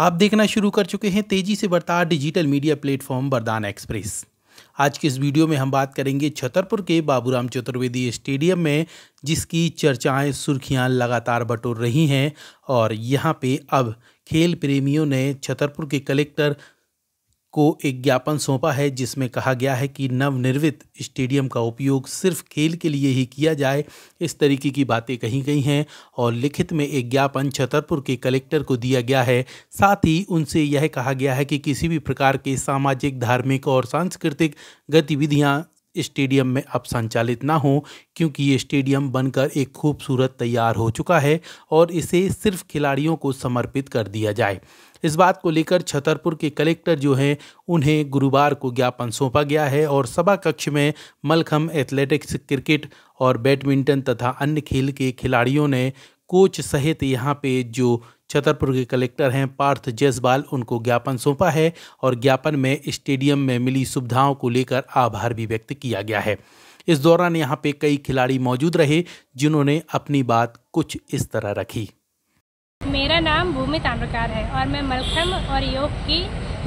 आप देखना शुरू कर चुके हैं तेजी से बढ़ता digital media platform Bardan Express आज के इस वीडियो में हम बात करेंगे छतरपुर के बाबूराम चतुर्वेदी स्टेडियम में जिसकी चर्चाएं सुर्खियां लगातार बटोर रही हैं और यहां पे अब खेल प्रेमियों ने छतरपुर के कलेक्टर को एक ज्ञापन सौंपा है जिसमें कहा गया है कि नवनिर्मित स्टेडियम का उपयोग सिर्फ खेल के लिए ही किया जाए इस तरीके की बातें कही गई हैं और लिखित में एक ज्ञापन छतरपुर के कलेक्टर को दिया गया है साथ ही उनसे यह कहा गया है कि किसी भी प्रकार के सामाजिक धार्मिक और सांस्कृतिक गतिविधियाँ स्टेडियम में अब संचालित ना हो क्योंकि ये स्टेडियम बनकर एक खूबसूरत तैयार हो चुका है और इसे सिर्फ खिलाड़ियों को समर्पित कर दिया जाए इस बात को लेकर छतरपुर के कलेक्टर जो हैं उन्हें गुरुवार को ज्ञापन सौंपा गया है और सभा कक्ष में मलखम एथलेटिक्स क्रिकेट और बैडमिंटन तथा अन्य खेल के खिलाड़ियों ने कोच सहित यहाँ पे जो छतरपुर के कलेक्टर हैं पार्थ जयसवाल उनको ज्ञापन सौंपा है और ज्ञापन में स्टेडियम में मिली सुविधाओं को लेकर आभार भी व्यक्त किया गया है इस दौरान यहाँ पे कई खिलाड़ी मौजूद रहे जिन्होंने अपनी बात कुछ इस तरह रखी मेरा नाम भूमि ताम्रकार है और मैं मलखम और योग की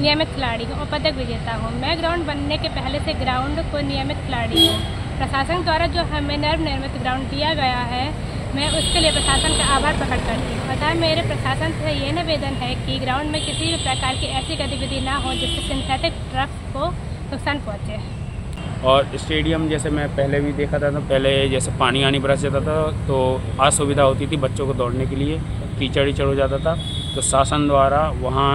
नियमित खिलाड़ी और पदक विजेता हूँ मैं ग्राउंड बनने के पहले से ग्राउंड को नियमित खिलाड़ी हूँ प्रशासन द्वारा जो हमें नर्व निर्मित ग्राउंड दिया गया है मैं उसके लिए प्रशासन का आभार प्रकट करती हूँ अतः मेरे प्रशासन से ये निवेदन है कि ग्राउंड में किसी भी प्रकार की ऐसी गतिविधि ना हो जिससे सिंथेटिक ट्रक को नुकसान पहुँचे और स्टेडियम जैसे मैं पहले भी देखा था तो पहले जैसे पानी आनी बरस जाता था तो असुविधा होती थी बच्चों को दौड़ने के लिए कीचड़ ईचड़ हो जाता था तो शासन द्वारा वहाँ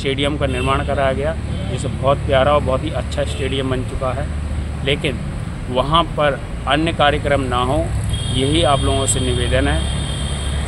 स्टेडियम का निर्माण कराया गया जिसे बहुत प्यारा और बहुत ही अच्छा स्टेडियम बन चुका है लेकिन वहाँ पर अन्य कार्यक्रम ना हो यही आप लोगों से निवेदन है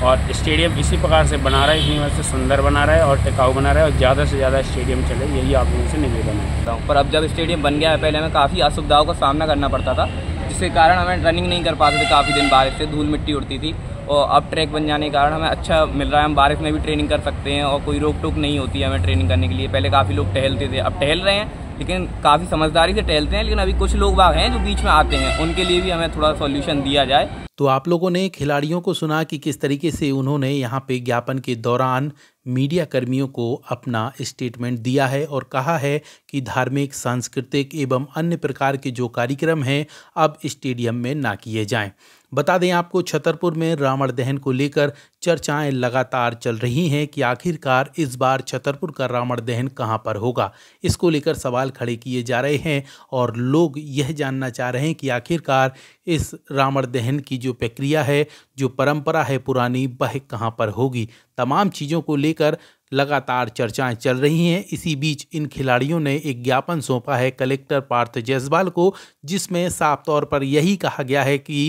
और स्टेडियम इसी प्रकार से बना रहा है इतनी वजह से सुंदर बना रहा है और टिकाऊ बना रहा है और ज़्यादा से ज़्यादा स्टेडियम चले यही आप लोगों से निवेदन है पर अब जब स्टेडियम बन गया है पहले हमें काफ़ी असुविधाओं का सामना करना पड़ता था जिसके कारण हमें रनिंग नहीं कर पाते थे काफ़ी दिन बारिश से धूल मिट्टी उड़ती थी और अब ट्रैक बन जाने के कारण हमें अच्छा मिल रहा है हम बारिश में भी ट्रेनिंग कर सकते हैं और कोई रोक टोक नहीं होती है हमें ट्रेनिंग करने के लिए पहले काफ़ी लोग टहलते थे अब टहल रहे हैं लेकिन काफ़ी समझदारी से टहलते हैं लेकिन अभी कुछ लोग बाग हैं जो बीच में आते हैं उनके लिए भी हमें थोड़ा सॉल्यूशन दिया जाए तो आप लोगों ने खिलाड़ियों को सुना कि किस तरीके से उन्होंने यहाँ पे ज्ञापन के दौरान मीडिया कर्मियों को अपना स्टेटमेंट दिया है और कहा है कि धार्मिक सांस्कृतिक एवं अन्य प्रकार के जो कार्यक्रम हैं अब स्टेडियम में ना किए जाएं बता दें आपको छतरपुर में रावण दहन को लेकर चर्चाएं लगातार चल रही हैं कि आखिरकार इस बार छतरपुर का रावण दहन कहां पर होगा इसको लेकर सवाल खड़े किए जा रहे हैं और लोग यह जानना चाह रहे हैं कि आखिरकार इस रावण दहन की जो प्रक्रिया है जो परंपरा है पुरानी वह कहाँ पर होगी तमाम चीज़ों को लेकर लगातार चर्चाएं चल रही हैं इसी बीच इन खिलाड़ियों ने एक ज्ञापन सौंपा है कलेक्टर पार्थ जायसवाल को जिसमें साफ तौर पर यही कहा गया है कि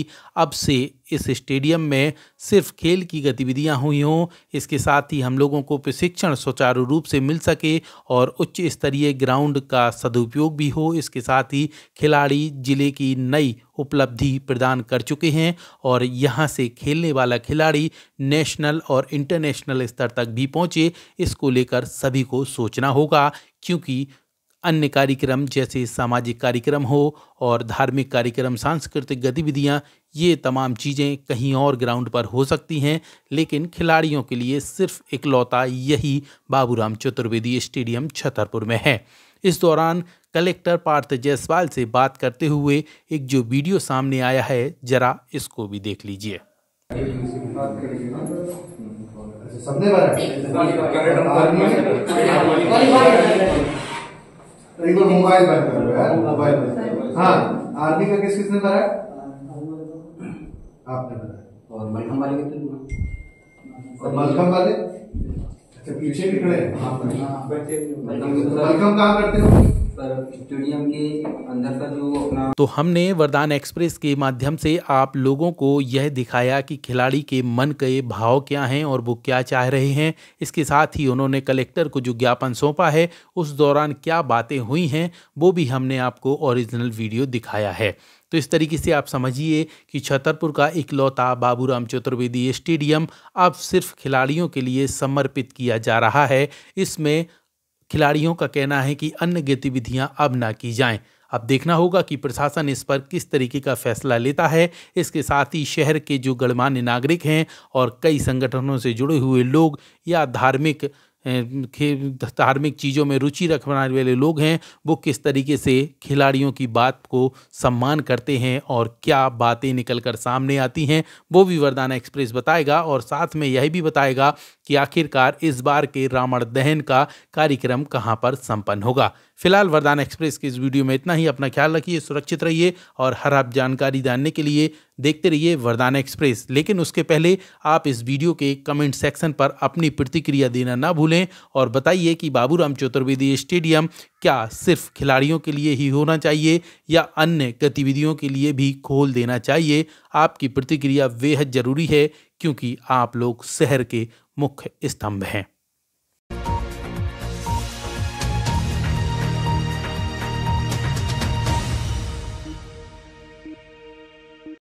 अब से इस स्टेडियम में सिर्फ खेल की गतिविधियां हुई हों इसके साथ ही हम लोगों को प्रशिक्षण सुचारू रूप से मिल सके और उच्च स्तरीय ग्राउंड का सदुपयोग भी हो इसके साथ ही खिलाड़ी जिले की नई उपलब्धि प्रदान कर चुके हैं और यहाँ से खेलने वाला खिलाड़ी नेशनल और इंटरनेशनल स्तर तक भी पहुँचे इसको लेकर सभी को सोचना होगा क्योंकि अन्य कार्यक्रम जैसे सामाजिक कार्यक्रम हो और धार्मिक कार्यक्रम सांस्कृतिक गतिविधियां ये तमाम चीज़ें कहीं और ग्राउंड पर हो सकती हैं लेकिन खिलाड़ियों के लिए सिर्फ इकलौता यही बाबूराम चतुर्वेदी स्टेडियम छतरपुर में है इस दौरान कलेक्टर पार्थ जायसवाल से बात करते हुए एक जो वीडियो सामने आया है जरा इसको भी देख लीजिए तो सबने भरा तो हाँ। एक मोबाइल बंद कर लो यार मोबाइल हाँ आर्मी का केस किसने भरा आपने भरा और मलखम वाले कितने तो और मलखम वाले अच्छा पीछे भी खड़े हैं हाँ, मलखम कहाँ करते हो तो हमने वरदान एक्सप्रेस के माध्यम से आप लोगों को यह दिखाया कि खिलाड़ी के मन के भाव क्या हैं और वो क्या चाह रहे हैं इसके साथ ही उन्होंने कलेक्टर को जो ज्ञापन सौंपा है उस दौरान क्या बातें हुई हैं वो भी हमने आपको ओरिजिनल वीडियो दिखाया है तो इस तरीके से आप समझिए कि छतरपुर का इकलौता बाबूराम चतुर्वेदी स्टेडियम अब सिर्फ खिलाड़ियों के लिए समर्पित किया जा रहा है इसमें खिलाड़ियों का कहना है कि अन्य गतिविधियां अब ना की जाएं। अब देखना होगा कि प्रशासन इस पर किस तरीके का फैसला लेता है इसके साथ ही शहर के जो गणमान्य नागरिक हैं और कई संगठनों से जुड़े हुए लोग या धार्मिक धार्मिक चीज़ों में रुचि रखने वाले लोग हैं वो किस तरीके से खिलाड़ियों की बात को सम्मान करते हैं और क्या बातें निकल कर सामने आती हैं वो भी वरदाना एक्सप्रेस बताएगा और साथ में यह भी बताएगा कि आखिरकार इस बार के रावण दहन का कार्यक्रम कहाँ पर संपन्न होगा फिलहाल वरदान एक्सप्रेस के इस वीडियो में इतना ही अपना ख्याल रखिए सुरक्षित रहिए और हर आप जानकारी जानने के लिए देखते रहिए वरदान एक्सप्रेस लेकिन उसके पहले आप इस वीडियो के कमेंट सेक्शन पर अपनी प्रतिक्रिया देना ना भूलें और बताइए कि बाबूराम चतुर्वेदी स्टेडियम क्या सिर्फ खिलाड़ियों के लिए ही होना चाहिए या अन्य गतिविधियों के लिए भी खोल देना चाहिए आपकी प्रतिक्रिया बेहद ज़रूरी है क्योंकि आप लोग शहर के मुख्य स्तंभ हैं